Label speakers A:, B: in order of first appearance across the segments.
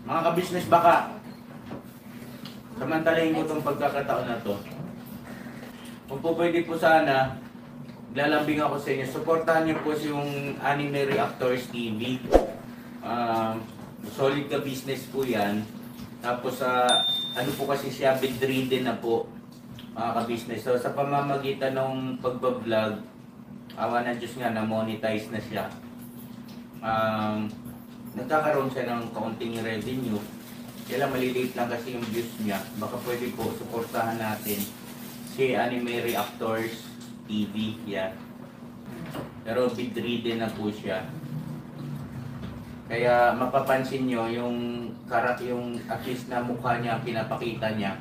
A: Mga ka-business baka, samantalahin mo itong pagkakataon na to. Kung po pwede po sana, lalambing ako sa inyo. Supportahan niyo po yung Anime Reactors TV. Uh, um, solid ka business po yan. Tapos, uh, ano po kasi siya, bedridden na po mga ka-business. So, sa pamamagitan ng pagbablog, awa ng Diyos nga, na-monetize na siya. Um, nagkakaroon siya ng kaunting revenue. Kaya maliliit lang kasi yung views niya. Baka pwede po suportahan natin si Anime Reactors TV. Yan. Pero bedridden na po siya. Kaya mapapansin nyo yung karat yung at least na mukha niya pinapakita niya.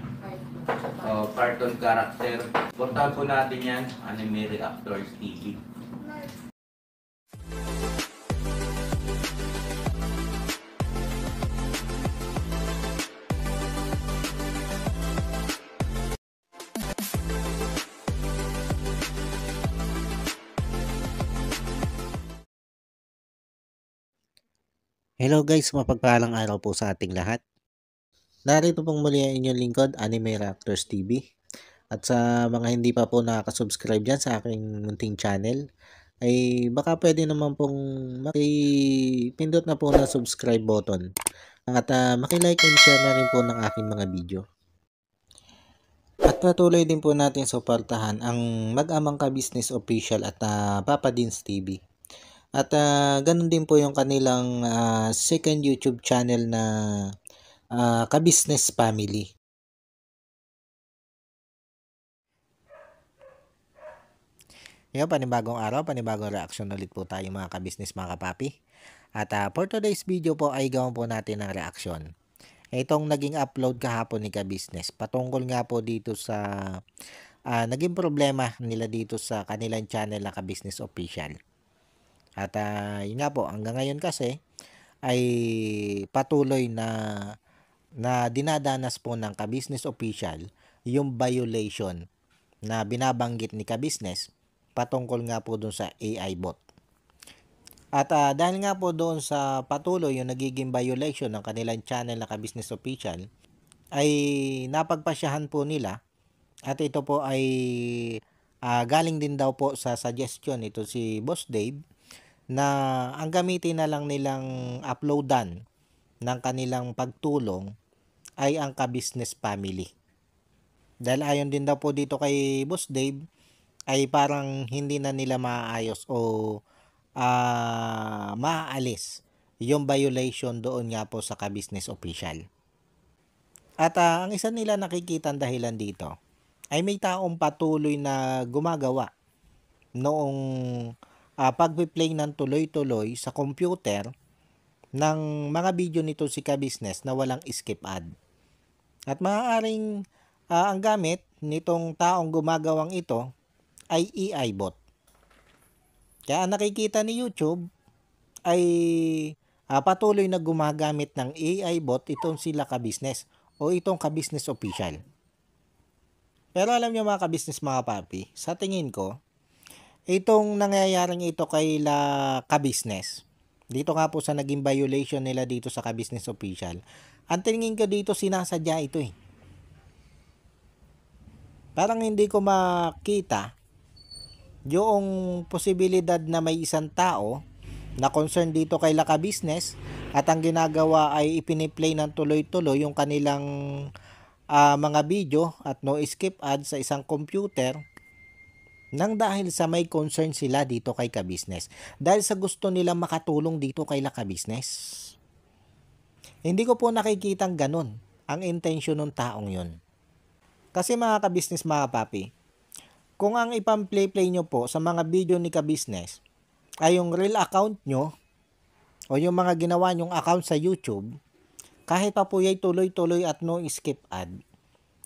A: O, so, cartoon character. Puntahan po natin yan, Anime Reactors TV.
B: Hello guys, mapagpalang araw po sa ating lahat. Narito pong muli ang inyong lingkod, Anime Reactors TV. At sa mga hindi pa po nakakasubscribe dyan sa aking munting channel, ay baka pwede naman pong makipindot na po na subscribe button. At uh, makilike and share na rin po ng aking mga video. At patuloy din po natin suportahan ang mag-amang ka-business official at uh, Papa Dins TV at uh, ganun din po yung kanilang uh, second YouTube channel na uh, Kabusiness Family. Ngayon, panibagong araw, panibagong reaction ulit po tayo mga kabisnes, mga kapapi. At uh, for today's video po ay gawin po natin ang reaction. Itong naging upload kahapon ni kabisnes, patungkol nga po dito sa uh, naging problema nila dito sa kanilang channel na kabisnes official. At uh, yun nga po, hanggang ngayon kasi ay patuloy na na dinadanas po ng ka official yung violation na binabanggit ni ka patungkol nga po dun sa AI bot. At uh, dahil nga po doon sa patuloy yung nagiging violation ng kanilang channel na ka official, ay napagpasyahan po nila at ito po ay uh, galing din daw po sa suggestion ito si Boss Dave na ang gamitin na lang nilang uploadan ng kanilang pagtulong ay ang ka-business family. Dahil ayon din daw po dito kay Boss Dave ay parang hindi na nila maayos o uh, maaalis yung violation doon nga po sa ka-business official. At uh, ang isa nila nakikita dahilan dito ay may taong patuloy na gumagawa noong uh, pagpi-play ng tuloy-tuloy sa computer ng mga video nito si ka-business na walang skip ad. At maaaring uh, ang gamit nitong taong gumagawang ito ay AI e bot. Kaya nakikita ni YouTube ay uh, patuloy na gumagamit ng AI e bot itong sila ka-business o itong ka-business official. Pero alam niyo mga ka-business mga papi, sa tingin ko, Itong nangyayaring ito kay la kabisnes. Dito nga po sa naging violation nila dito sa kabisnes official. Ang tingin ko dito sinasadya ito eh. Parang hindi ko makita yung posibilidad na may isang tao na concern dito kay Laka Business at ang ginagawa ay ipiniplay ng tuloy-tuloy yung kanilang uh, mga video at no skip ad sa isang computer nang dahil sa may concern sila dito kay ka Dahil sa gusto nila makatulong dito kay la ka Hindi ko po nakikitang ganun ang intensyon ng taong yon. Kasi mga kabisnes business mga papi, kung ang ipamplay-play nyo po sa mga video ni ka ay yung real account nyo o yung mga ginawa nyong account sa YouTube, kahit pa po yay tuloy-tuloy at no skip ad,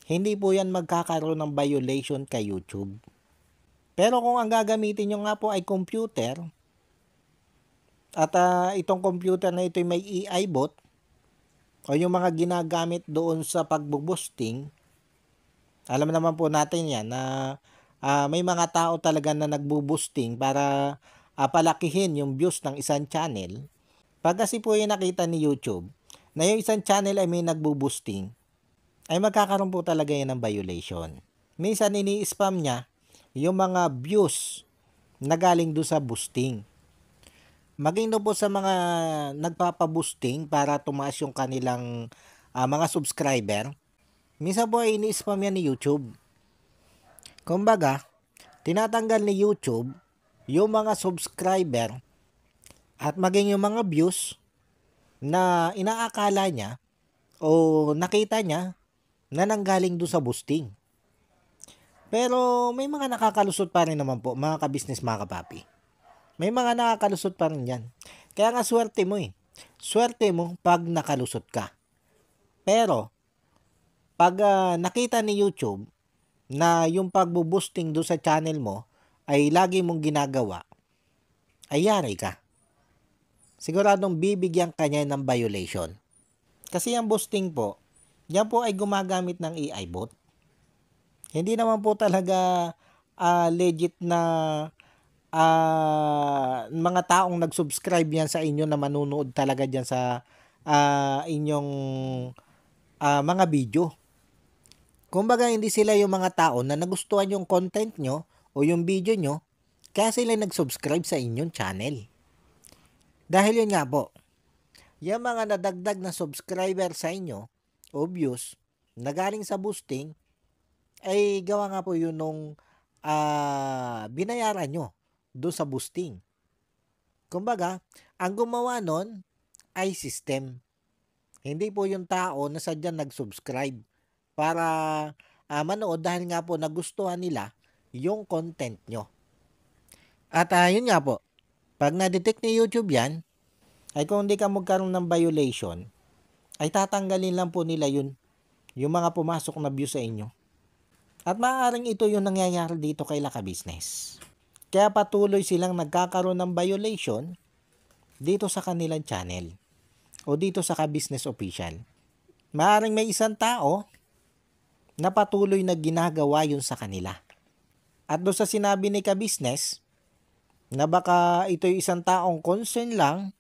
B: hindi po yan magkakaroon ng violation kay YouTube. Pero kung ang gagamitin nyo nga po ay computer, at uh, itong computer na ito ay may AI e bot, o yung mga ginagamit doon sa pagbo-boosting, alam naman po natin yan na uh, may mga tao talaga na nagbo-boosting para uh, palakihin yung views ng isang channel. Pag kasi po yung nakita ni YouTube, na yung isang channel ay may nagbo-boosting, ay magkakaroon po talaga yan ng violation. Minsan ini-spam niya yung mga views na galing doon sa boosting. Maging no po sa mga nagpapaboosting para tumaas yung kanilang uh, mga subscriber, minsan po ay ini-spam yan ni YouTube. Kumbaga, tinatanggal ni YouTube yung mga subscriber at maging yung mga views na inaakala niya o nakita niya na nanggaling doon sa boosting. Pero may mga nakakalusot pa rin naman po, mga ka-business, mga kapapi. May mga nakakalusot pa rin yan. Kaya nga swerte mo eh. Swerte mo pag nakalusot ka. Pero, pag uh, nakita ni YouTube na yung pagbo-boosting do sa channel mo ay lagi mong ginagawa, ay yari ka. Siguradong bibigyan ka niya ng violation. Kasi ang boosting po, yan po ay gumagamit ng AI bot hindi naman po talaga uh, legit na uh, mga taong nag-subscribe yan sa inyo na manunood talaga diyan sa uh, inyong uh, mga video. Kumbaga hindi sila yung mga tao na nagustuhan yung content nyo o yung video nyo kaya sila nag-subscribe sa inyong channel. Dahil yun nga po, yung mga nadagdag na subscriber sa inyo obvious, nagaling sa boosting, ay gawa nga po yun nung uh, binayaran nyo doon sa boosting. Kumbaga, ang gumawa nun ay system. Hindi po yung tao na sadyang nag-subscribe para uh, manood dahil nga po nagustuhan nila yung content nyo. At uh, yun nga po, pag na-detect ni YouTube yan, ay kung hindi ka magkaroon ng violation, ay tatanggalin lang po nila yun, yung mga pumasok na view sa inyo. At maaaring ito yung nangyayari dito kay Laka Business. Kaya patuloy silang nagkakaroon ng violation dito sa kanilang channel o dito sa ka-business official. Maaaring may isang tao na patuloy na ginagawa yun sa kanila. At doon sa sinabi ni ka-business, na baka ito'y isang taong concern lang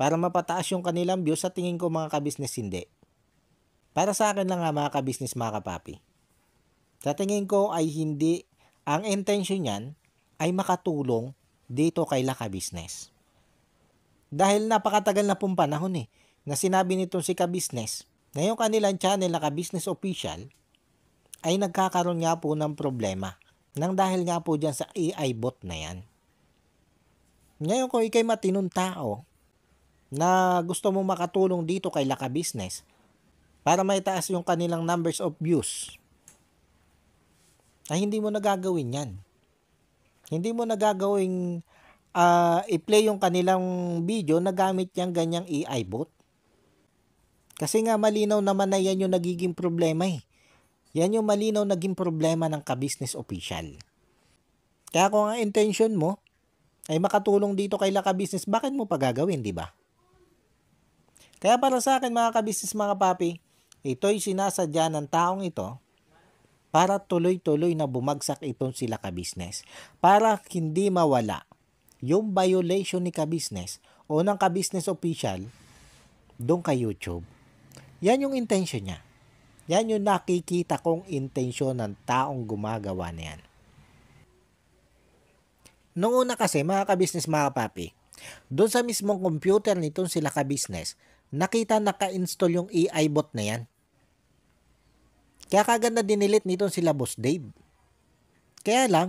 B: para mapataas yung kanilang views sa tingin ko mga kabisnes hindi. Para sa akin lang nga mga kabisnes mga kapapi. Sa tingin ko ay hindi, ang intention niyan ay makatulong dito kay Laka Business. Dahil napakatagal na pong panahon eh, na sinabi nitong si Ka Business na yung kanilang channel na Ka Business Official ay nagkakaroon nga po ng problema nang dahil nga po dyan sa AI bot na yan. Ngayon kung ikay matinong tao na gusto mong makatulong dito kay Laka Business para maitaas yung kanilang numbers of views na hindi mo nagagawin yan. Hindi mo nagagawin uh, ah, i-play yung kanilang video na gamit yung ganyang AI bot. Kasi nga malinaw naman na yan yung nagiging problema eh. Yan yung malinaw naging problema ng ka-business official. Kaya kung ang intention mo ay makatulong dito kay ka-business, bakit mo pagagawin, di ba? Kaya para sa akin mga ka-business mga papi, ito'y sinasadya ng taong ito para tuloy-tuloy na bumagsak itong sila ka-business. Para hindi mawala yung violation ni ka-business o ng ka-business official doon kay YouTube. Yan yung intention niya. Yan yung nakikita kong intensyon ng taong gumagawa na yan. Noong una kasi, mga ka-business, mga papi, doon sa mismong computer nitong sila ka-business, nakita naka-install yung AI bot na yan kaya kaganda dinilit nito sila Boss Dave. Kaya lang,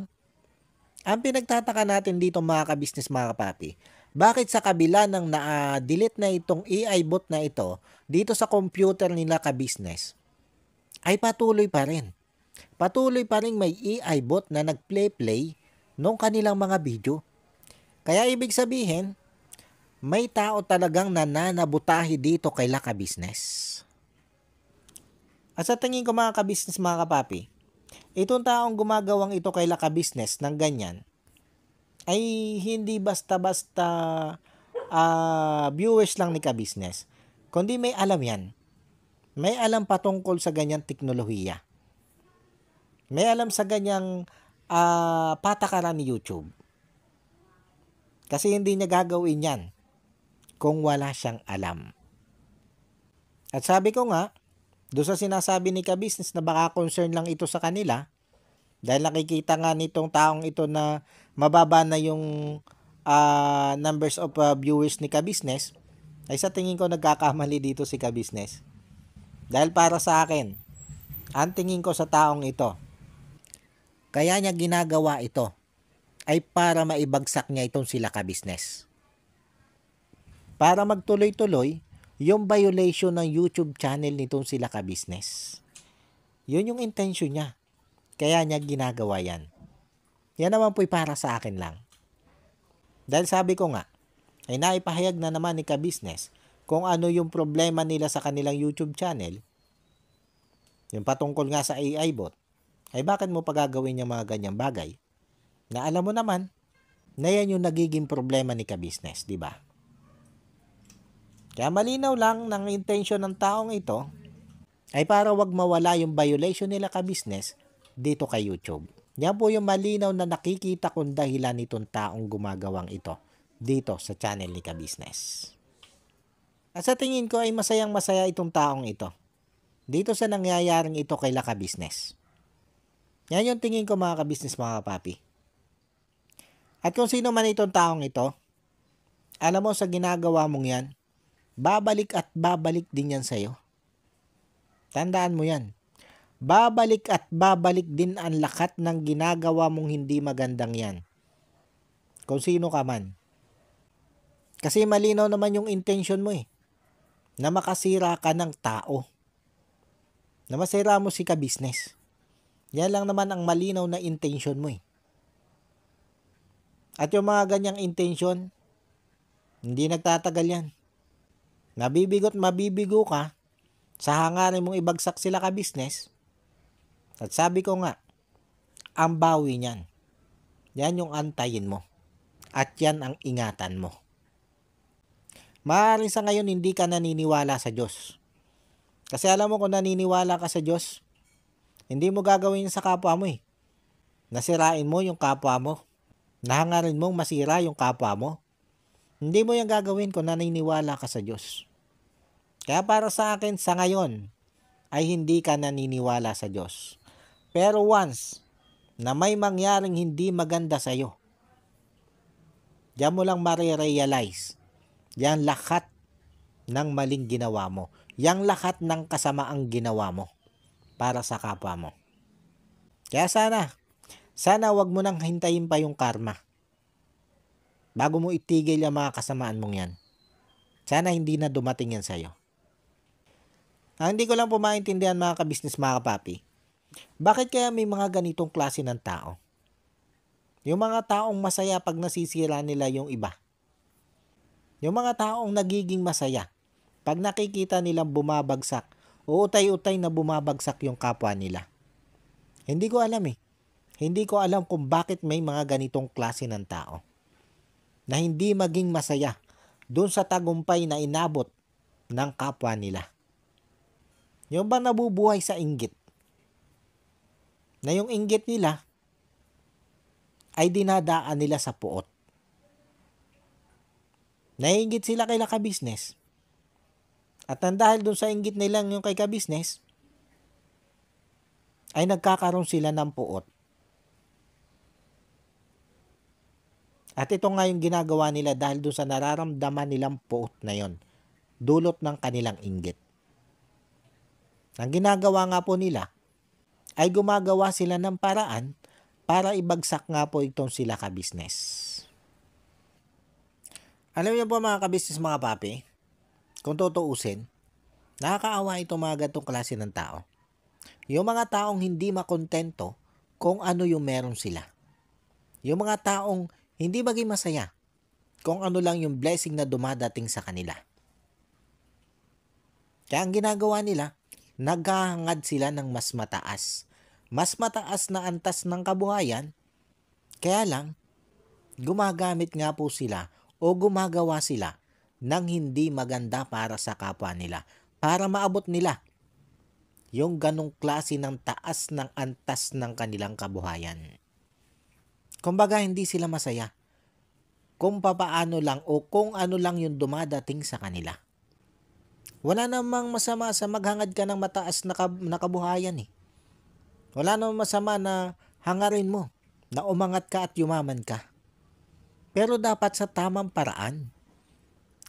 B: ang pinagtataka natin dito mga kabisnes mga kapapi, bakit sa kabila ng na-delete na itong AI bot na ito, dito sa computer nila kabisnes, ay patuloy pa rin. Patuloy pa rin may AI bot na nag-play-play nung kanilang mga video. Kaya ibig sabihin, may tao talagang nananabutahi dito kay Laka Business. At sa tingin ko mga kabisnes mga kapapi, itong taong gumagawang ito kay kabisnes ng ganyan ay hindi basta-basta uh, viewers lang ni kabisnes, kundi may alam yan. May alam patungkol sa ganyang teknolohiya. May alam sa ganyang uh, patakaran ni YouTube. Kasi hindi niya gagawin yan kung wala siyang alam. At sabi ko nga, doon sa sinasabi ni Kabisnes na baka concern lang ito sa kanila, dahil nakikita nga nitong taong ito na mababa na yung uh, numbers of uh, viewers ni Kabisnes ay sa tingin ko nagkakamali dito si Kabisnes Dahil para sa akin, ang tingin ko sa taong ito, kaya niya ginagawa ito ay para maibagsak niya itong sila Kabisnes Para magtuloy-tuloy, yung violation ng YouTube channel nitong sila ka-business. Yun yung intention niya. Kaya niya ginagawa yan. Yan naman po'y para sa akin lang. Dahil sabi ko nga, ay naipahayag na naman ni ka-business kung ano yung problema nila sa kanilang YouTube channel. Yung patungkol nga sa AI bot, ay bakit mo pagagawin yung mga ganyang bagay? Na alam mo naman na yan yung nagiging problema ni ka-business, di ba? Kaya malinaw lang ng intention ng taong ito ay para wag mawala yung violation nila ka-business dito kay YouTube. Yan po yung malinaw na nakikita kong dahilan nitong taong gumagawang ito dito sa channel ni ka-business. At sa tingin ko ay masayang masaya itong taong ito. Dito sa nangyayaring ito kay ka Business. Yan yung tingin ko mga ka-business mga papi. At kung sino man itong taong ito, alam mo sa ginagawa mong yan, Babalik at babalik din yan sa'yo. Tandaan mo yan. Babalik at babalik din ang lakat ng ginagawa mong hindi magandang yan. Kung sino ka man. Kasi malinaw naman yung intention mo eh. Na makasira ka ng tao. Na masira mo si ka-business. Yan lang naman ang malinaw na intention mo eh. At yung mga ganyang intention, hindi nagtatagal yan. Nabibigo't mabibigo ka sa hangarin mong ibagsak sila ka business. At sabi ko nga, ang bawi niyan. Yan yung antayin mo. At yan ang ingatan mo. Maaaring sa ngayon hindi ka naniniwala sa Diyos. Kasi alam mo kung naniniwala ka sa Diyos, hindi mo gagawin sa kapwa mo eh. Nasirain mo yung kapwa mo. Nahangarin mong masira yung kapwa mo. Hindi mo yung gagawin kung naniniwala ka sa Diyos. Kaya para sa akin, sa ngayon, ay hindi ka naniniwala sa Diyos. Pero once na may mangyaring hindi maganda sa iyo, diyan mo lang marirealize, yan lahat ng maling ginawa mo, yang lahat ng kasamaang ginawa mo para sa kapwa mo. Kaya sana, sana wag mo nang hintayin pa yung karma bago mo itigil yung mga kasamaan mong yan. Sana hindi na dumating yan sa'yo. Ah, hindi ko lang po maintindihan mga kabisnes mga kapapi. Bakit kaya may mga ganitong klase ng tao? Yung mga taong masaya pag nasisira nila yung iba. Yung mga taong nagiging masaya pag nakikita nilang bumabagsak o utay-utay na bumabagsak yung kapwa nila. Hindi ko alam eh. Hindi ko alam kung bakit may mga ganitong klase ng tao na hindi maging masaya doon sa tagumpay na inabot ng kapwa nila. Yung ba nabubuhay sa inggit? Na yung inggit nila ay dinadaan nila sa puot. Naiinggit sila kay kabisnes. At nang dahil doon sa inggit nilang yung kay kabisnes, ay nagkakaroon sila ng puot At ito nga yung ginagawa nila dahil doon sa nararamdaman nilang poot na yon, dulot ng kanilang inggit. Ang ginagawa nga po nila ay gumagawa sila ng paraan para ibagsak nga po itong sila kabisnes. Alam niyo po mga kabisnes mga papi, kung totoosin, nakakaawa ito mga gatong klase ng tao. Yung mga taong hindi makontento kung ano yung meron sila. Yung mga taong hindi maging masaya kung ano lang yung blessing na dumadating sa kanila. Kaya ang ginagawa nila, naghahangad sila ng mas mataas. Mas mataas na antas ng kabuhayan, kaya lang, gumagamit nga po sila o gumagawa sila ng hindi maganda para sa kapwa nila, para maabot nila yung ganong klase ng taas ng antas ng kanilang kabuhayan. Kumbaga hindi sila masaya kung papaano lang o kung ano lang yung dumadating sa kanila. Wala namang masama sa maghangad ka ng mataas na, nakabuhayan eh. Wala namang masama na hangarin mo, na umangat ka at yumaman ka. Pero dapat sa tamang paraan.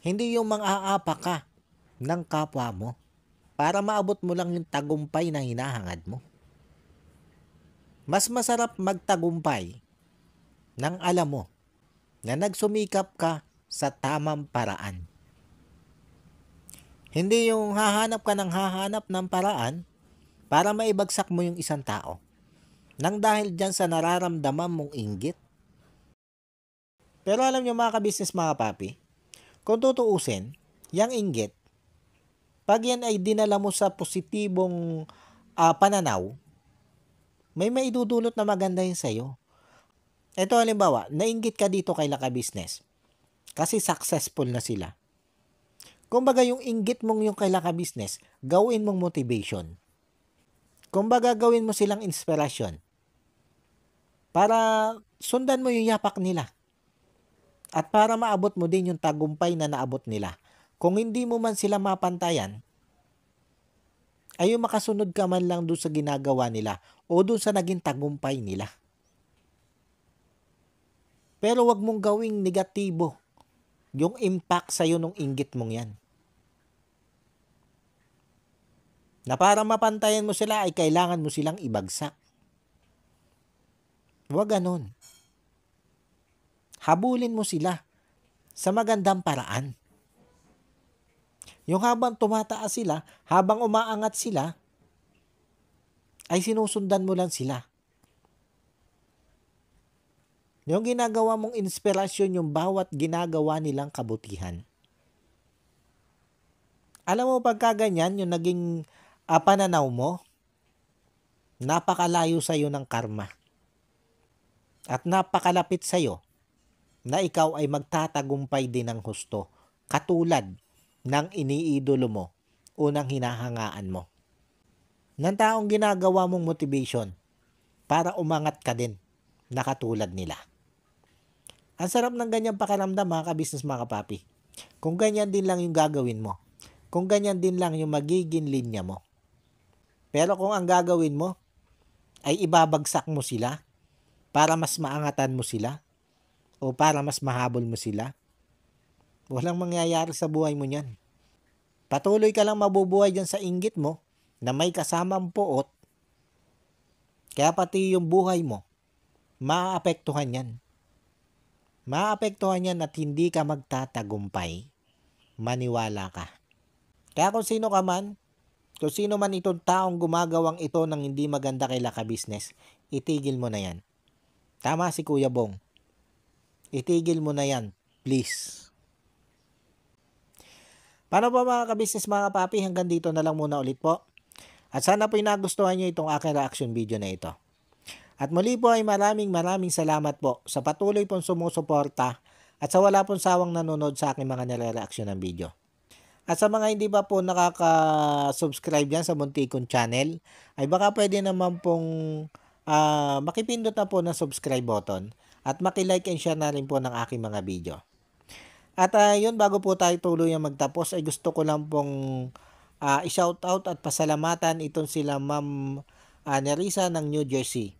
B: Hindi yung mang-aapa ka ng kapwa mo para maabot mo lang yung tagumpay na hinahangad mo. Mas masarap magtagumpay nang alam mo na nagsumikap ka sa tamang paraan. Hindi yung hahanap ka ng hahanap ng paraan para maibagsak mo yung isang tao. Nang dahil dyan sa nararamdaman mong inggit. Pero alam nyo mga kabisnes mga papi, kung tutuusin, yung inggit, pag yan ay dinala mo sa positibong uh, pananaw, may maidudulot na maganda yun sa'yo. Ito halimbawa, nainggit ka dito kay Laka Business. Kasi successful na sila. Kumbaga yung inggit mong yung kay Laka Business, gawin mong motivation. Kumbaga gawin mo silang inspirasyon. Para sundan mo yung yapak nila. At para maabot mo din yung tagumpay na naabot nila. Kung hindi mo man sila mapantayan, ay yung makasunod ka man lang doon sa ginagawa nila o doon sa naging tagumpay nila. Pero wag mong gawing negatibo yung impact sa iyo nung inggit mong yan. Na para mapantayan mo sila ay kailangan mo silang ibagsak. Huwag ganun. Habulin mo sila sa magandang paraan. Yung habang tumataas sila, habang umaangat sila, ay sinusundan mo lang sila. Yung ginagawa mong inspirasyon yung bawat ginagawa nilang kabutihan. Alam mo pagka ganyan, yung naging uh, pananaw mo, napakalayo sa iyo ng karma. At napakalapit sa iyo na ikaw ay magtatagumpay din ng husto, katulad ng iniidolo mo o ng hinahangaan mo. Ng taong ginagawa mong motivation para umangat ka din na katulad nila. Ang sarap ng ganyang pakiramdam mga ka-business mga kapapi. Kung ganyan din lang yung gagawin mo. Kung ganyan din lang yung magiging linya mo. Pero kung ang gagawin mo ay ibabagsak mo sila para mas maangatan mo sila o para mas mahabol mo sila, walang mangyayari sa buhay mo niyan. Patuloy ka lang mabubuhay dyan sa inggit mo na may kasamang poot. Kaya pati yung buhay mo, maaapektuhan yan maapektuhan yan at hindi ka magtatagumpay. Maniwala ka. Kaya kung sino ka man, kung sino man itong taong gumagawang ito ng hindi maganda kay ka-business, itigil mo na yan. Tama si Kuya Bong. Itigil mo na yan, please. Paano ba mga ka mga papi? Hanggang dito na lang muna ulit po. At sana po nagustuhan nyo itong aking reaction video na ito. At muli po ay maraming maraming salamat po sa patuloy pong sumusuporta at sa wala pong sawang nanonood sa aking mga nare-reaction ng video. At sa mga hindi pa po nakaka-subscribe dyan sa Muntikon channel, ay baka pwede naman pong uh, makipindot na po ng subscribe button at makilike and share na rin po ng aking mga video. At uh, yun, bago po tayo tuloy tuluyang magtapos, ay gusto ko lang pong uh, ah, i-shout out at pasalamatan itong sila Ma'am uh, Nerisa ng New Jersey.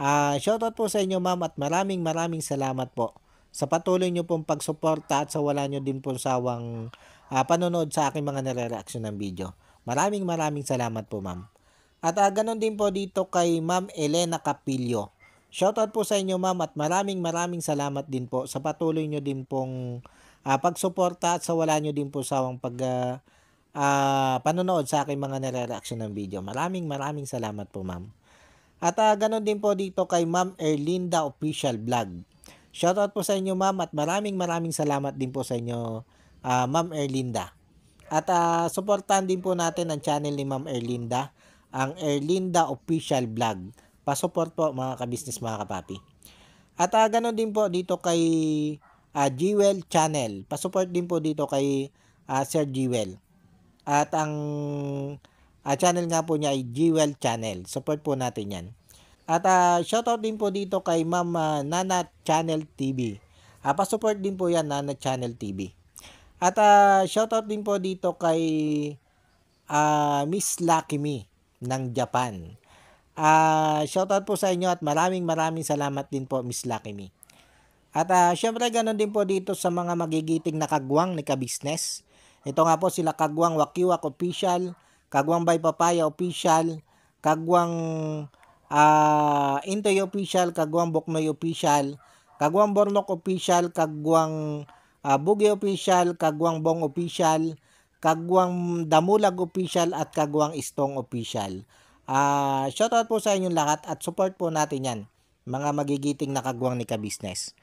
B: Uh, shoutout po sa inyo ma'am at maraming maraming salamat po sa patuloy nyo pong pagsuporta at sa wala nyo din pong sawang uh, panonood sa aking mga nare-reaction ng video. Maraming maraming salamat po ma'am. At uh, ah, ganon din po dito kay ma'am Elena Capillo. Shoutout po sa inyo ma'am at maraming maraming salamat din po sa patuloy nyo din pong uh, pagsuporta at sa wala nyo din po sawang pag uh, uh, panonood sa aking mga nare-reaction ng video. Maraming maraming salamat po ma'am. At uh, ganun din po dito kay Ma'am Erlinda Official Vlog. Shoutout po sa inyo ma'am at maraming maraming salamat din po sa inyo uh, Ma'am Erlinda. At uh, suportahan din po natin ang channel ni Ma'am Erlinda, ang Erlinda Official Vlog. Pasupport po mga kabisnes mga kapapi. At uh, ganun din po dito kay uh, Jewel Channel. Pasupport din po dito kay uh, Sir Jewel. At ang Uh, channel nga po niya ay Jewel Channel. Support po natin yan. At uh, shoutout din po dito kay Ma'am uh, Nana Channel TV. Uh, pa-support din po yan Nana Channel TV. At uh, shoutout din po dito kay uh, Miss Lucky Me ng Japan. Uh, shoutout po sa inyo at maraming maraming salamat din po Miss Lucky Me. At uh, syempre ganun din po dito sa mga magigiting na kagwang ni ka-business. Ito nga po sila Kagwang Wakiwak Official, Kagwang by Papaya Official, Kagwang uh, Intoy Official, Kagwang Boknoy Official, Kagwang Bornok Official, Kagwang uh, Bugi Official, Kagwang Bong Official, Kagwang Damulag Official at Kagwang Istong Official. Uh, shoutout po sa inyong lahat at support po natin yan, mga magigiting na kagwang ni Ka Business.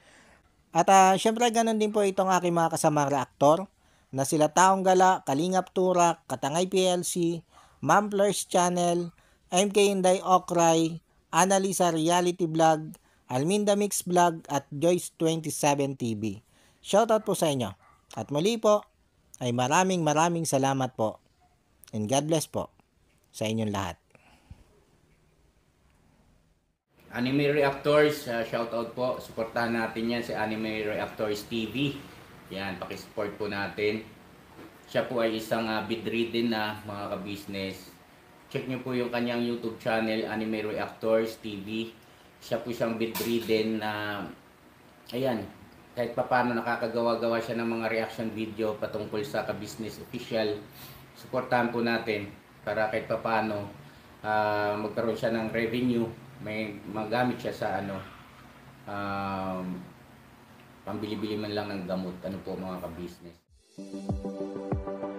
B: At uh, syempre ganun din po itong aking mga kasamang reaktor na sila Taong Gala, Kalingap Turak, Katangay PLC, Mamplers Channel, MK Inday Okray, Analisa Reality Vlog, Alminda Mix Vlog at Joyce 27 TV. Shoutout po sa inyo. At muli po ay maraming maraming salamat po. And God bless po sa inyong lahat.
A: Anime Reactors, uh, shoutout po. Suportahan natin yan si Anime Reactors TV. Yan, pakisupport po natin. Siya po ay isang uh, ah, bedridden na mga ka Check nyo po yung kanyang YouTube channel, Anime Reactors TV. Siya po siyang bedridden na, uh, ayan, kahit pa paano nakakagawa-gawa siya ng mga reaction video patungkol sa ka official. Supportahan po natin para kahit paano uh, ah, magkaroon siya ng revenue. May magamit siya sa ano, um, pambili-bili man lang ng gamot. Ano po mga ka-business.